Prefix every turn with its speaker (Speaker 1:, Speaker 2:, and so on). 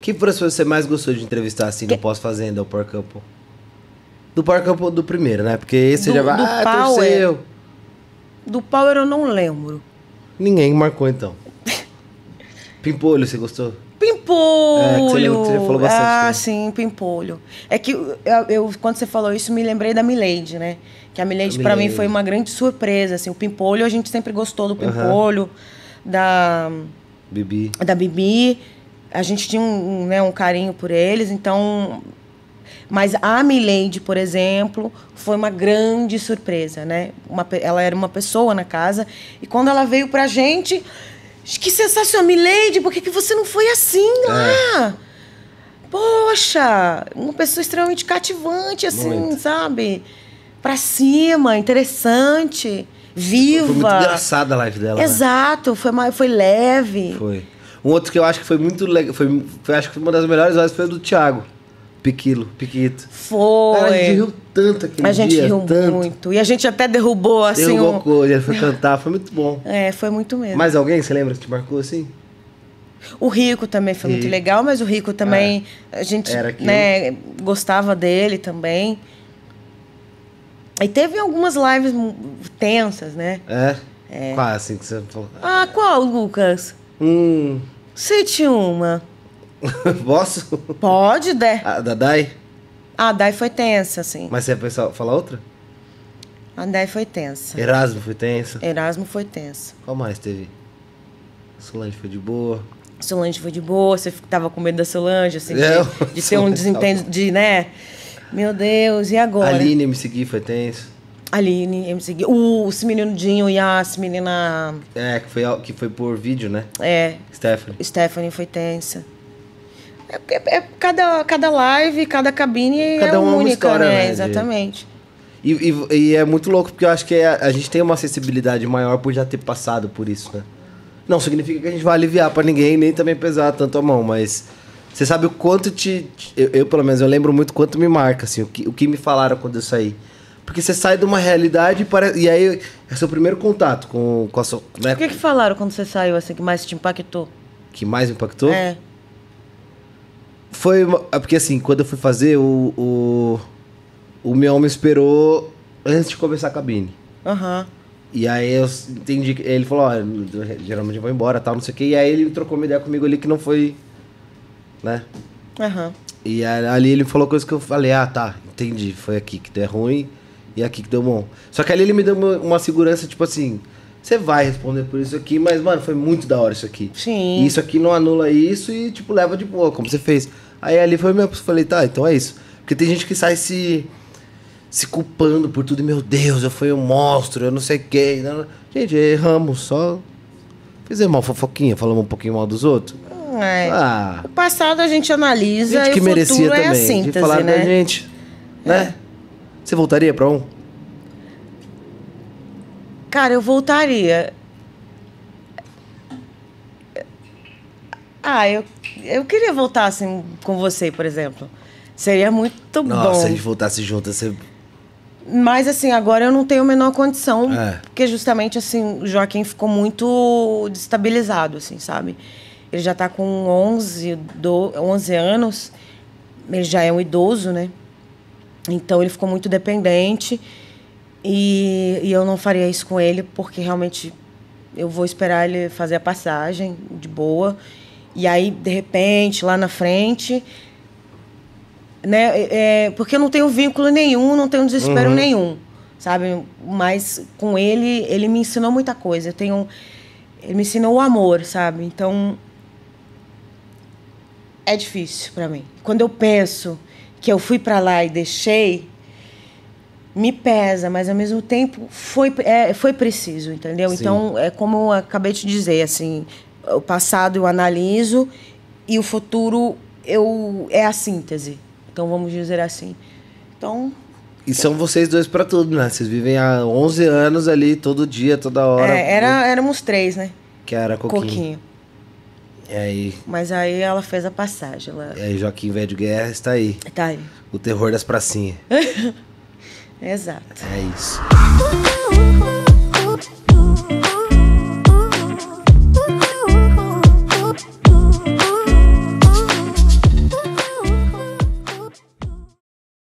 Speaker 1: Que professor você mais gostou de entrevistar assim que... do pós-fazenda, o Power Couple? Do Power Couple do primeiro, né? Porque esse do, já vai. Do ah, Power, torceu.
Speaker 2: Do Power eu não lembro.
Speaker 1: Ninguém marcou então. Pimpolho, você gostou?
Speaker 2: Pimpolho! É, que você, você falou bastante. Ah, né? sim, Pimpolho. É que eu, eu, quando você falou isso, me lembrei da Milady, né? Que a Milady, para mim, foi uma grande surpresa. Assim, o Pimpolho, a gente sempre gostou do Pimpolho, da. Bibi. Da Bibi a gente tinha um, né, um carinho por eles, então. Mas a Milady, por exemplo, foi uma grande surpresa, né? Uma, ela era uma pessoa na casa e quando ela veio pra gente, que sensacional, Milady, por que, que você não foi assim é. lá? É. Poxa, uma pessoa extremamente cativante, assim, Muito. sabe? Pra cima, interessante, viva. Foi muito engraçada a live dela. Né? Exato, né? foi, foi leve.
Speaker 1: Foi. Um outro que eu acho que foi muito legal, foi, foi, acho que foi uma das melhores horas foi a do Thiago. Piquilo, Piquito.
Speaker 2: Foi. Cara, a gente riu
Speaker 1: tanto aquele a dia. A gente riu
Speaker 2: tanto. muito. E a gente até derrubou, assim... Derrubou um...
Speaker 1: coisa, foi cantar, foi muito bom.
Speaker 2: É, foi muito mesmo. Mais
Speaker 1: alguém, você lembra, que te marcou assim?
Speaker 2: O Rico também foi muito legal, mas o Rico também... É. A gente né, gostava dele também. E teve algumas lives tensas, né?
Speaker 1: É? é. Qual assim que você
Speaker 2: falou? Ah, qual, Lucas? Hum. Cite uma. Posso? Pode, Dé. A da Dai? A Dai foi tensa, sim. Mas você vai falar outra? A Dai foi tensa. Erasmo foi tensa? Erasmo foi tensa. Qual
Speaker 1: mais teve? Solange foi de boa.
Speaker 2: Solange foi de boa, você tava com medo da Solange, assim, de, de ter um desentendimento, de, né? Meu Deus, e agora? A Aline me
Speaker 1: seguir foi tenso.
Speaker 2: Aline, MC Gui. O, esse menino e a essa menina. É, que foi, que foi por vídeo, né? É. Stephanie. Stephanie foi tensa. É, é, é cada, cada live, cada cabine é cada é uma única, história, né? né? Exatamente.
Speaker 1: E, e, e, é muito louco, porque eu acho que a, é, a, gente tem uma acessibilidade maior por já ter passado por isso, né? Não significa que a gente vai aliviar para ninguém, nem também pesar tanto a mão, mas você sabe o quanto te. te eu, eu, pelo menos, eu lembro muito quanto me marca, assim, o que, o que me falaram quando eu saí. Porque você sai de uma realidade e, e aí é seu primeiro contato com, com a sua. Né? O que,
Speaker 2: né? que falaram quando você saiu assim que mais te impactou?
Speaker 1: Que mais impactou? É. Foi. É porque assim, quando eu fui fazer, o, o, o meu homem esperou antes de começar a cabine. Aham. Uhum. E aí eu entendi que ele falou, ó, oh, geralmente eu vou embora, tal, não sei o quê. E aí ele trocou uma ideia comigo ali que não foi, né? Aham. Uhum. E ali ele falou coisas que eu falei, ah, tá, entendi, foi aqui que deu é ruim. E aqui que deu bom. Só que ali ele me deu uma segurança, tipo assim, você vai responder por isso aqui, mas, mano, foi muito da hora isso aqui. Sim. E isso aqui não anula isso e, tipo, leva de boa, como você fez. Aí ali foi meu, falei, tá, então é isso. Porque tem gente que sai se se culpando por tudo, e, meu Deus, eu fui um monstro, eu não sei quem. Gente, erramos, só fizemos uma fofoquinha, falamos um pouquinho mal dos outros. É. Ah. O
Speaker 2: passado a gente analisa gente que e o merecia é também, a síntese, de falar né? da gente, né?
Speaker 1: É. Você voltaria
Speaker 2: para um? Cara, eu voltaria. Ah, eu, eu queria voltar assim com você, por exemplo. Seria muito Nossa, bom. Nossa, se a gente
Speaker 1: voltasse junto, você.
Speaker 2: Mas assim, agora eu não tenho a menor condição, é. porque justamente assim, o Joaquim ficou muito destabilizado, assim, sabe? Ele já está com 11, 12, 11 anos, ele já é um idoso, né? Então ele ficou muito dependente e, e eu não faria isso com ele porque realmente eu vou esperar ele fazer a passagem de boa. E aí, de repente, lá na frente, né? É, é porque eu não tenho vínculo nenhum, não tenho desespero uhum. nenhum, sabe? Mas com ele, ele me ensinou muita coisa. Eu tenho, ele me ensinou o amor, sabe? Então é difícil para mim. Quando eu penso que eu fui para lá e deixei, me pesa, mas ao mesmo tempo foi, é, foi preciso, entendeu? Sim. Então, é como eu acabei de dizer, assim, o passado eu analiso e o futuro eu é a síntese. Então, vamos dizer assim. Então,
Speaker 1: e são vocês dois para tudo, né? Vocês vivem há 11 anos ali, todo dia, toda hora. É,
Speaker 2: era, né? éramos três, né?
Speaker 1: Que era Coquinho. Coquinho. E aí,
Speaker 2: Mas aí ela fez a passagem. Ela...
Speaker 1: E aí Joaquim Velho de Guerra está aí. Está aí. O terror das pracinhas. Exato. É isso.